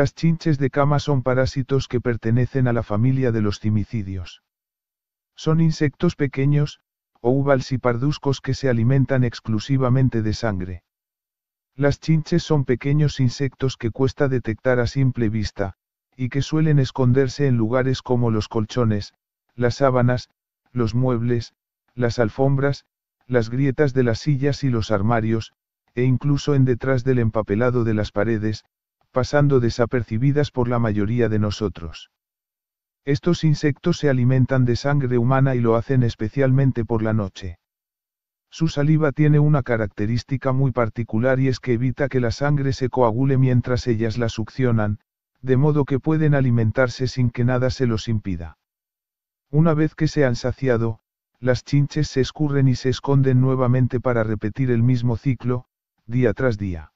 Las chinches de cama son parásitos que pertenecen a la familia de los cimicidios. Son insectos pequeños, uvals y parduscos que se alimentan exclusivamente de sangre. Las chinches son pequeños insectos que cuesta detectar a simple vista, y que suelen esconderse en lugares como los colchones, las sábanas, los muebles, las alfombras, las grietas de las sillas y los armarios, e incluso en detrás del empapelado de las paredes, pasando desapercibidas por la mayoría de nosotros. Estos insectos se alimentan de sangre humana y lo hacen especialmente por la noche. Su saliva tiene una característica muy particular y es que evita que la sangre se coagule mientras ellas la succionan, de modo que pueden alimentarse sin que nada se los impida. Una vez que se han saciado, las chinches se escurren y se esconden nuevamente para repetir el mismo ciclo, día tras día.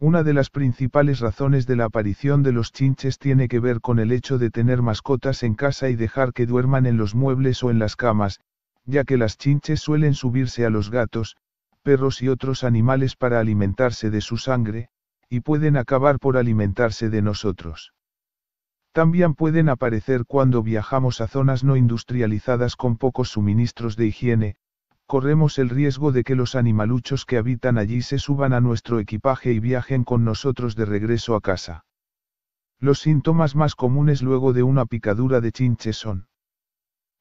Una de las principales razones de la aparición de los chinches tiene que ver con el hecho de tener mascotas en casa y dejar que duerman en los muebles o en las camas, ya que las chinches suelen subirse a los gatos, perros y otros animales para alimentarse de su sangre, y pueden acabar por alimentarse de nosotros. También pueden aparecer cuando viajamos a zonas no industrializadas con pocos suministros de higiene, corremos el riesgo de que los animaluchos que habitan allí se suban a nuestro equipaje y viajen con nosotros de regreso a casa. Los síntomas más comunes luego de una picadura de chinche son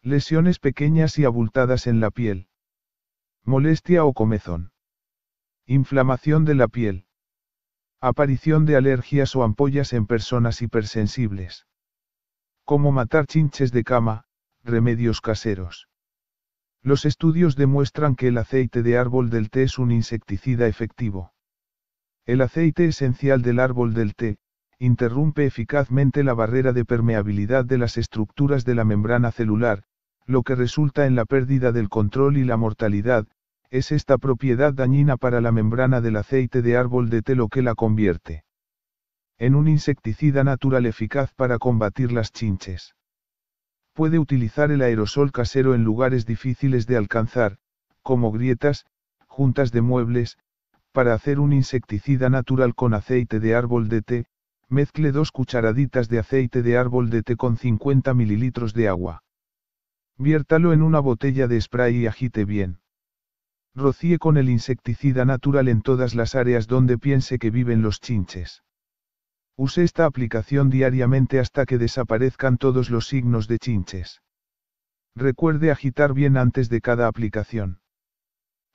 lesiones pequeñas y abultadas en la piel, molestia o comezón, inflamación de la piel, aparición de alergias o ampollas en personas hipersensibles. Cómo matar chinches de cama, remedios caseros. Los estudios demuestran que el aceite de árbol del té es un insecticida efectivo. El aceite esencial del árbol del té, interrumpe eficazmente la barrera de permeabilidad de las estructuras de la membrana celular, lo que resulta en la pérdida del control y la mortalidad, es esta propiedad dañina para la membrana del aceite de árbol de té lo que la convierte en un insecticida natural eficaz para combatir las chinches. Puede utilizar el aerosol casero en lugares difíciles de alcanzar, como grietas, juntas de muebles, para hacer un insecticida natural con aceite de árbol de té, mezcle dos cucharaditas de aceite de árbol de té con 50 mililitros de agua. Viértalo en una botella de spray y agite bien. Rocíe con el insecticida natural en todas las áreas donde piense que viven los chinches. Use esta aplicación diariamente hasta que desaparezcan todos los signos de chinches. Recuerde agitar bien antes de cada aplicación.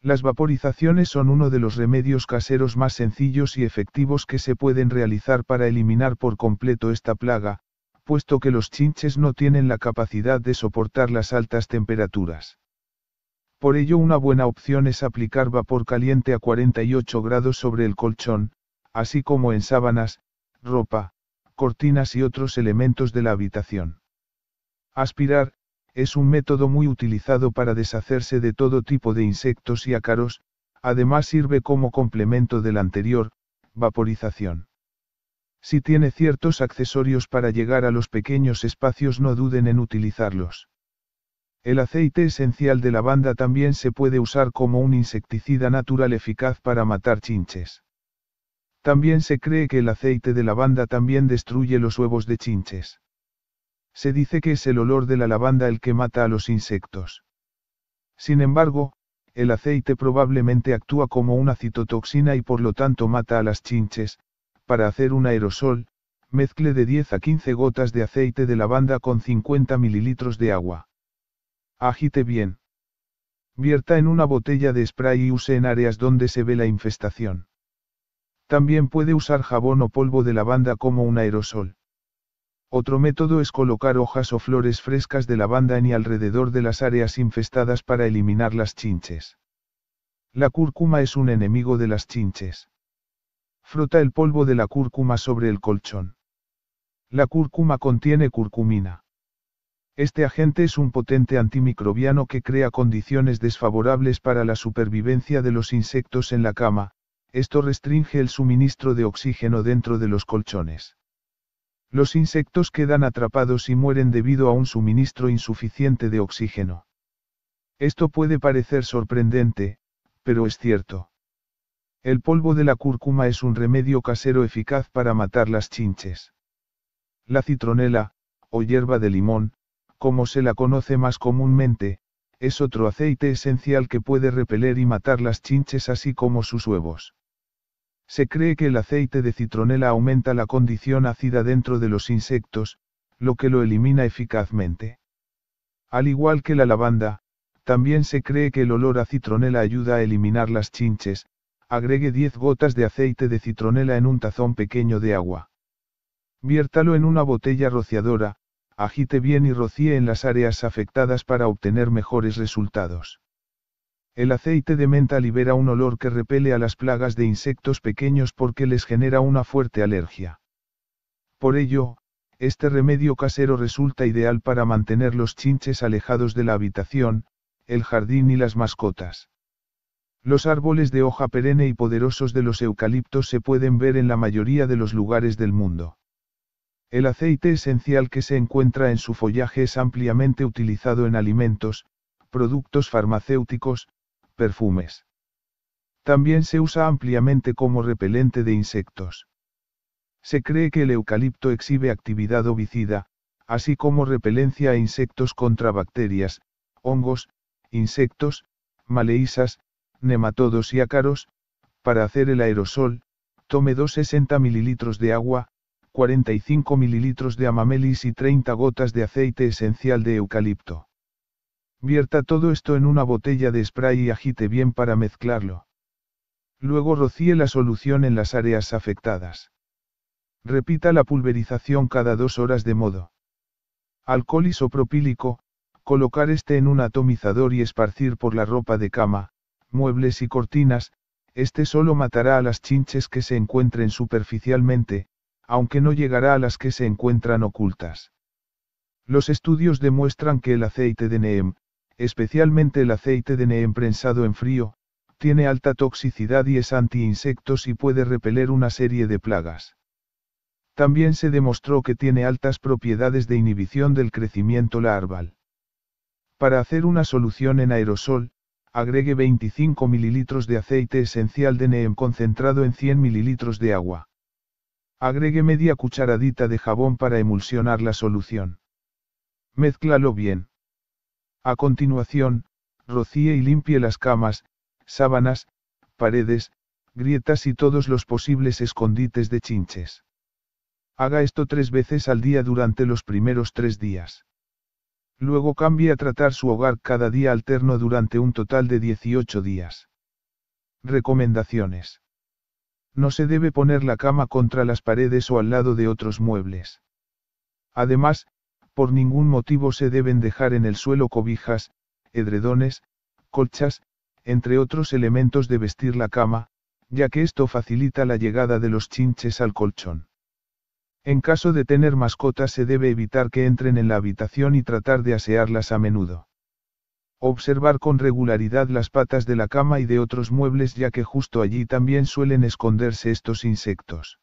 Las vaporizaciones son uno de los remedios caseros más sencillos y efectivos que se pueden realizar para eliminar por completo esta plaga, puesto que los chinches no tienen la capacidad de soportar las altas temperaturas. Por ello una buena opción es aplicar vapor caliente a 48 grados sobre el colchón, así como en sábanas, ropa, cortinas y otros elementos de la habitación. Aspirar, es un método muy utilizado para deshacerse de todo tipo de insectos y ácaros, además sirve como complemento del anterior, vaporización. Si tiene ciertos accesorios para llegar a los pequeños espacios no duden en utilizarlos. El aceite esencial de lavanda también se puede usar como un insecticida natural eficaz para matar chinches. También se cree que el aceite de lavanda también destruye los huevos de chinches. Se dice que es el olor de la lavanda el que mata a los insectos. Sin embargo, el aceite probablemente actúa como una citotoxina y por lo tanto mata a las chinches, para hacer un aerosol, mezcle de 10 a 15 gotas de aceite de lavanda con 50 mililitros de agua. Agite bien. Vierta en una botella de spray y use en áreas donde se ve la infestación. También puede usar jabón o polvo de lavanda como un aerosol. Otro método es colocar hojas o flores frescas de lavanda en y alrededor de las áreas infestadas para eliminar las chinches. La cúrcuma es un enemigo de las chinches. Frota el polvo de la cúrcuma sobre el colchón. La cúrcuma contiene curcumina. Este agente es un potente antimicrobiano que crea condiciones desfavorables para la supervivencia de los insectos en la cama, esto restringe el suministro de oxígeno dentro de los colchones. Los insectos quedan atrapados y mueren debido a un suministro insuficiente de oxígeno. Esto puede parecer sorprendente, pero es cierto. El polvo de la cúrcuma es un remedio casero eficaz para matar las chinches. La citronela, o hierba de limón, como se la conoce más comúnmente, es otro aceite esencial que puede repeler y matar las chinches así como sus huevos. Se cree que el aceite de citronela aumenta la condición ácida dentro de los insectos, lo que lo elimina eficazmente. Al igual que la lavanda, también se cree que el olor a citronela ayuda a eliminar las chinches, agregue 10 gotas de aceite de citronela en un tazón pequeño de agua. Viértalo en una botella rociadora, agite bien y rocíe en las áreas afectadas para obtener mejores resultados. El aceite de menta libera un olor que repele a las plagas de insectos pequeños porque les genera una fuerte alergia. Por ello, este remedio casero resulta ideal para mantener los chinches alejados de la habitación, el jardín y las mascotas. Los árboles de hoja perenne y poderosos de los eucaliptos se pueden ver en la mayoría de los lugares del mundo. El aceite esencial que se encuentra en su follaje es ampliamente utilizado en alimentos, productos farmacéuticos, perfumes. También se usa ampliamente como repelente de insectos. Se cree que el eucalipto exhibe actividad ovicida, así como repelencia a insectos contra bacterias, hongos, insectos, maleísas, nematodos y ácaros, para hacer el aerosol, tome 260 mililitros de agua, 45 mililitros de amamelis y 30 gotas de aceite esencial de eucalipto. Vierta todo esto en una botella de spray y agite bien para mezclarlo. Luego rocíe la solución en las áreas afectadas. Repita la pulverización cada dos horas de modo. Alcohol isopropílico, colocar este en un atomizador y esparcir por la ropa de cama, muebles y cortinas, este solo matará a las chinches que se encuentren superficialmente, aunque no llegará a las que se encuentran ocultas. Los estudios demuestran que el aceite de neem, especialmente el aceite de neem prensado en frío, tiene alta toxicidad y es anti-insectos y puede repeler una serie de plagas. También se demostró que tiene altas propiedades de inhibición del crecimiento larval. Para hacer una solución en aerosol, agregue 25 ml de aceite esencial de neem concentrado en 100 ml de agua. Agregue media cucharadita de jabón para emulsionar la solución. Mézclalo bien. A continuación, rocíe y limpie las camas, sábanas, paredes, grietas y todos los posibles escondites de chinches. Haga esto tres veces al día durante los primeros tres días. Luego cambie a tratar su hogar cada día alterno durante un total de 18 días. Recomendaciones. No se debe poner la cama contra las paredes o al lado de otros muebles. Además, por ningún motivo se deben dejar en el suelo cobijas, edredones, colchas, entre otros elementos de vestir la cama, ya que esto facilita la llegada de los chinches al colchón. En caso de tener mascotas se debe evitar que entren en la habitación y tratar de asearlas a menudo. Observar con regularidad las patas de la cama y de otros muebles ya que justo allí también suelen esconderse estos insectos.